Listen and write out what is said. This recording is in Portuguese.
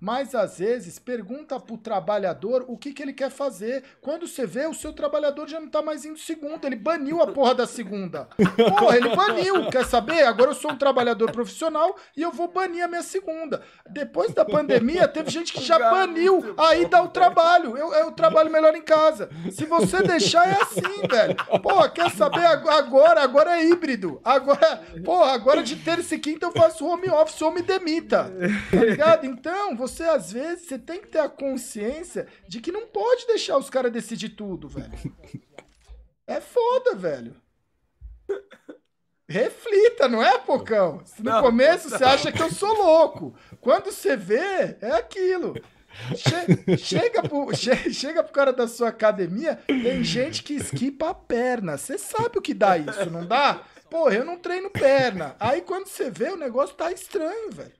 mas às vezes pergunta pro trabalhador o que, que ele quer fazer. Quando você vê, o seu trabalhador já não está mais indo segunda, ele baniu a porra da segunda. Porra, ele baniu, quer saber? Agora eu sou um trabalhador profissional e eu vou banir a minha segunda. Depois da pandemia, teve gente que já baniu, aí dá o trabalho, eu, eu trabalho melhor em casa. Se você deixar, é assim, velho. Porra, quer saber? Agora, agora é híbrido. Agora, porra, agora de terça e quinta eu faço home office ou me demita. Tá ligado? Então, você você, às vezes, você tem que ter a consciência de que não pode deixar os caras decidir tudo, velho. É foda, velho. Reflita, não é, Pocão? No não, começo não. você acha que eu sou louco. Quando você vê, é aquilo. Che chega, pro, che chega pro cara da sua academia, tem gente que esquipa a perna. Você sabe o que dá isso, não dá? Porra, eu não treino perna. Aí quando você vê, o negócio tá estranho, velho.